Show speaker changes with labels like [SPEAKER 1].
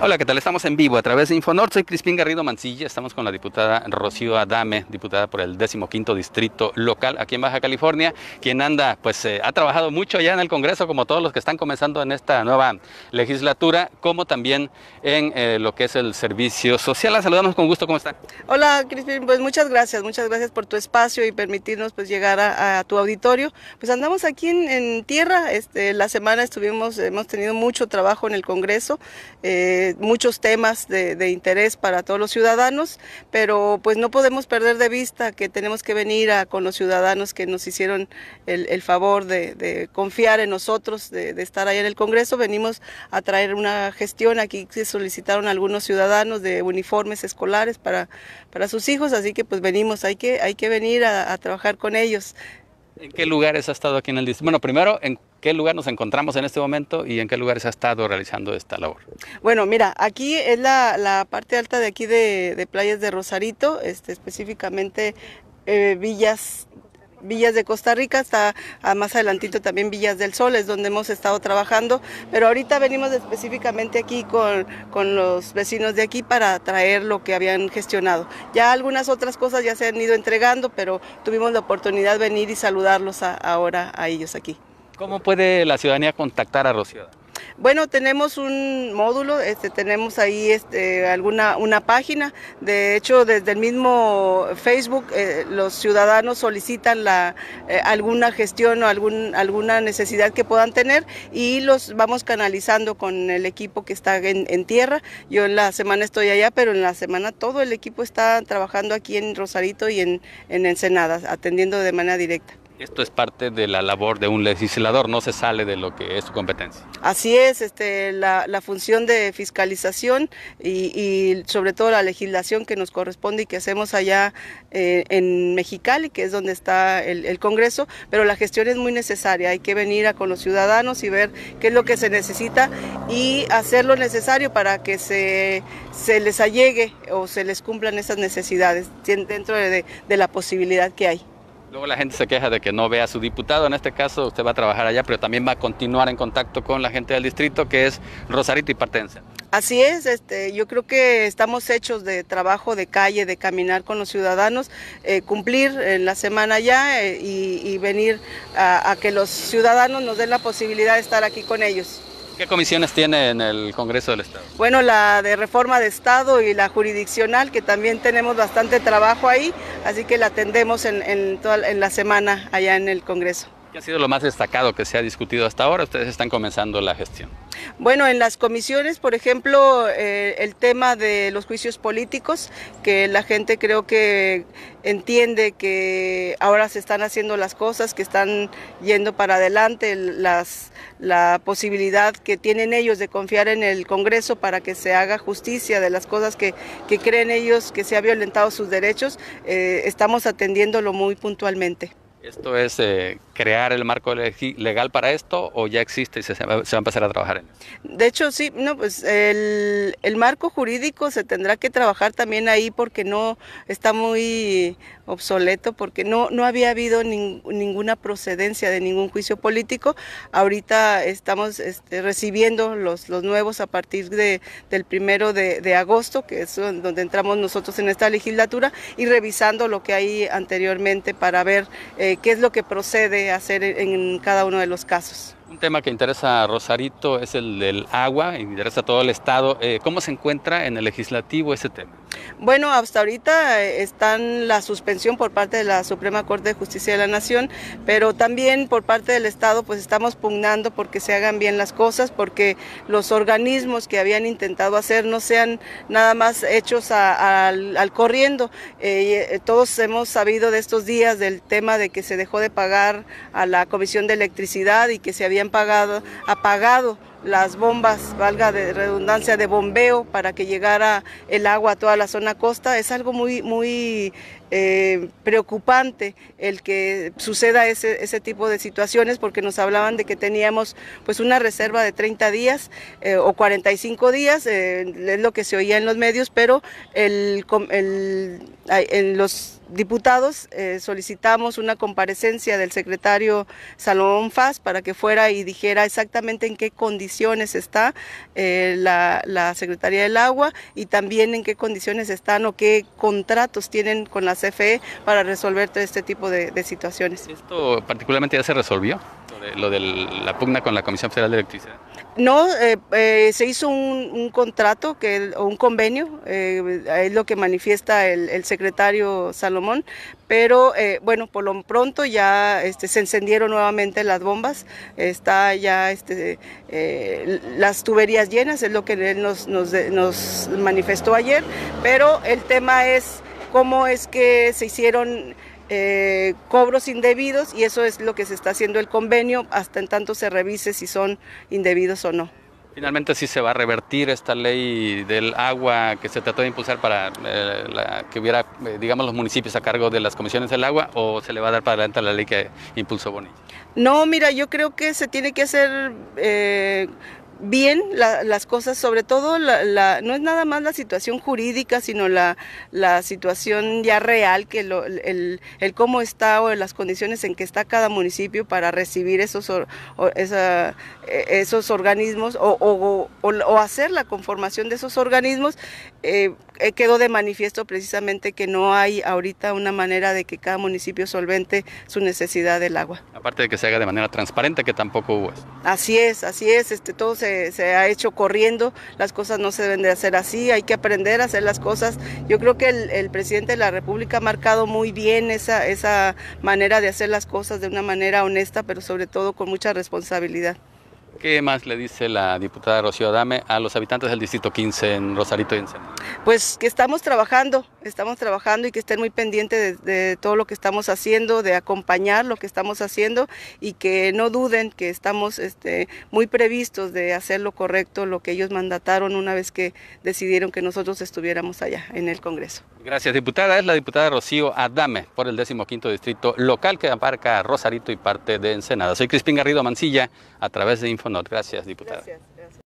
[SPEAKER 1] Hola, ¿qué tal? Estamos en vivo a través de Infonor. Soy Crispín Garrido Mancilla. Estamos con la diputada Rocío Adame, diputada por el 15 Distrito Local aquí en Baja California, quien anda, pues eh, ha trabajado mucho ya en el Congreso, como todos los que están comenzando en esta nueva legislatura, como también en eh, lo que es el servicio social. La saludamos con gusto. ¿Cómo está?
[SPEAKER 2] Hola, Crispín. Pues muchas gracias. Muchas gracias por tu espacio y permitirnos pues llegar a, tu auditorio. Pues andamos aquí en, tierra. Este, la semana estuvimos, hemos tenido mucho trabajo en el Congreso. Eh, eh, muchos temas de, interés para todos los ciudadanos, pero pues no podemos perder de vista que tenemos que venir con los ciudadanos que nos hicieron el, favor de, confiar en nosotros, de, estar ahí en el Congreso. Venimos a traer una gestión aquí se solicitaron algunos ciudadanos de uniformes escolares para, para sus hijos, así que pues venimos, hay que, hay que venir a, a trabajar con ellos.
[SPEAKER 1] ¿En qué lugares ha estado aquí en el distrito? Bueno, primero, ¿en qué lugar nos encontramos en este momento y en qué lugar se ha estado realizando esta labor.
[SPEAKER 2] Bueno, mira, aquí es la, parte alta de aquí de, Playas de Rosarito, este, específicamente eh, Villas Villas de Costa Rica, está más adelantito también Villas del Sol, es donde hemos estado trabajando, pero ahorita venimos específicamente aquí con, con, los vecinos de aquí para traer lo que habían gestionado. Ya algunas otras cosas ya se han ido entregando, pero tuvimos la oportunidad de venir y saludarlos ahora a ellos aquí.
[SPEAKER 1] ¿Cómo puede la ciudadanía contactar a Rocío?
[SPEAKER 2] Bueno, tenemos un módulo, este, tenemos ahí este, alguna una página. De hecho, desde el mismo Facebook, eh, los ciudadanos solicitan la, eh, alguna gestión o algún, alguna necesidad que puedan tener y los vamos canalizando con el equipo que está en, tierra. Yo en la semana estoy allá, pero en la semana todo el equipo está trabajando aquí en Rosarito y en, en Ensenada, atendiendo de manera directa.
[SPEAKER 1] Esto es parte de la labor de un legislador, no se sale de lo que es su competencia.
[SPEAKER 2] Así es, este, la, función de fiscalización y, sobre todo la legislación que nos corresponde y que hacemos allá eh, en Mexicali, que es donde está el, Congreso, pero la gestión es muy necesaria, hay que venir a con los ciudadanos y ver qué es lo que se necesita y hacer lo necesario para que se, se les allegue o se les cumplan esas necesidades dentro de la posibilidad que hay.
[SPEAKER 1] Luego la gente se queja de que no vea a su diputado, en este caso usted va a trabajar allá, pero también va a continuar en contacto con la gente del distrito que es Rosarito y Partencia.
[SPEAKER 2] Así es, este, yo creo que estamos hechos de trabajo de calle, de caminar con los ciudadanos, eh, cumplir en la semana ya eh, y, venir a que los ciudadanos nos den la posibilidad de estar aquí con ellos.
[SPEAKER 1] ¿Qué comisiones tiene en el Congreso del Estado?
[SPEAKER 2] Bueno, la de reforma de Estado y la jurisdiccional, que también tenemos bastante trabajo ahí, así que la atendemos en, en la semana allá en el Congreso.
[SPEAKER 1] ¿Qué ha sido lo más destacado que se ha discutido hasta ahora? Ustedes están comenzando la gestión.
[SPEAKER 2] Bueno, en las comisiones, por ejemplo, eh, el tema de los juicios políticos, que la gente creo que entiende que ahora se están haciendo las cosas, que están yendo para adelante, la posibilidad que tienen ellos de confiar en el Congreso para que se haga justicia de las cosas que, creen ellos que se ha violentado sus derechos, eh, estamos atendiéndolo muy puntualmente.
[SPEAKER 1] ¿Esto es eh, crear el marco legal para esto o ya existe y se, va a empezar a trabajar en eso?
[SPEAKER 2] De hecho, sí, no, pues el, el marco jurídico se tendrá que trabajar también ahí porque no está muy obsoleto porque no, no había habido ninguna procedencia de ningún juicio político. Ahorita estamos este, recibiendo los, los nuevos a partir de, del primero de, agosto, que es donde entramos nosotros en esta legislatura, y revisando lo que hay anteriormente para ver eh, qué es lo que procede a hacer en, cada uno de los casos.
[SPEAKER 1] Un tema que interesa a Rosarito es el del agua, interesa a todo el Estado. Eh, ¿Cómo se encuentra en el legislativo ese tema?
[SPEAKER 2] Bueno, hasta ahorita eh, están la suspensión por parte de la Suprema Corte de Justicia de la Nación, pero también por parte del Estado pues estamos pugnando porque se hagan bien las cosas, porque los organismos que habían intentado hacer no sean nada más hechos al, corriendo. Eh, eh, todos hemos sabido de estos días del tema de que se dejó de pagar a la Comisión de Electricidad y que se habían pagado, apagado las bombas, valga de redundancia, de bombeo para que llegara el agua a toda la zona costa, es algo muy, muy eh, preocupante el que suceda ese, ese, tipo de situaciones porque nos hablaban de que teníamos pues una reserva de 30 días eh, o 45 días, eh, es lo que se oía en los medios, pero el, el, en los diputados solicitamos una comparecencia del secretario Salomón Faz para que fuera y dijera exactamente en qué condiciones está la, la Secretaría del Agua y también en qué condiciones están o qué contratos tienen con la CFE para resolver todo este tipo de, situaciones.
[SPEAKER 1] ¿Esto particularmente ya se resolvió? lo de la pugna con la Comisión Federal de Electricidad?
[SPEAKER 2] No, eh, eh, se hizo un, contrato o un convenio, eh, es lo que manifiesta el, secretario Salomón, pero bueno, por lo pronto ya este, se encendieron nuevamente las bombas, está ya este, las tuberías llenas, es lo que él nos manifestó ayer, pero el tema es cómo es que se hicieron eh, cobros indebidos y eso es lo que se está haciendo el convenio hasta en tanto se revise si son indebidos o no.
[SPEAKER 1] Finalmente ¿si se va a revertir esta ley del agua que se trató de impulsar para eh, que hubiera, eh, digamos, los municipios a cargo de las comisiones del agua o se le va a dar para adelante la ley que impulsó Bonilla.
[SPEAKER 2] No, mira, yo creo que se tiene que hacer bien las cosas, sobre todo la, no es nada más la situación jurídica, sino la, situación ya real, que el, cómo está o las condiciones en que está cada municipio para recibir esos, e, esos organismos o, hacer la conformación de esos organismos. Eh, eh, quedó de manifiesto precisamente que no hay ahorita una manera de que cada municipio solvente su necesidad del agua.
[SPEAKER 1] Aparte de que se haga de manera transparente, que tampoco hubo.
[SPEAKER 2] Así es, así es, este, todo se, ha hecho corriendo, las cosas no se deben de hacer así, hay que aprender a hacer las cosas. Yo creo que el, el presidente de la República ha marcado muy bien esa, esa manera de hacer las cosas de una manera honesta, pero sobre todo con mucha responsabilidad.
[SPEAKER 1] ¿Qué más le dice la diputada Rocío Adame a los habitantes del Distrito 15 en Rosarito y
[SPEAKER 2] Pues que estamos trabajando, estamos trabajando y que estén muy pendientes de, todo lo que estamos haciendo, de acompañar lo que estamos haciendo y que no duden que estamos este, muy previstos de hacer lo correcto, lo que ellos mandataron una vez que decidieron que nosotros estuviéramos allá en el Congreso.
[SPEAKER 1] Gracias, diputada. Es la diputada Rocío Adame por el 15 Distrito Local que abarca Rosarito y parte de Ensenada. Soy Crispín Garrido Mancilla a través de Infonot. Gracias, diputada.
[SPEAKER 2] Gracias.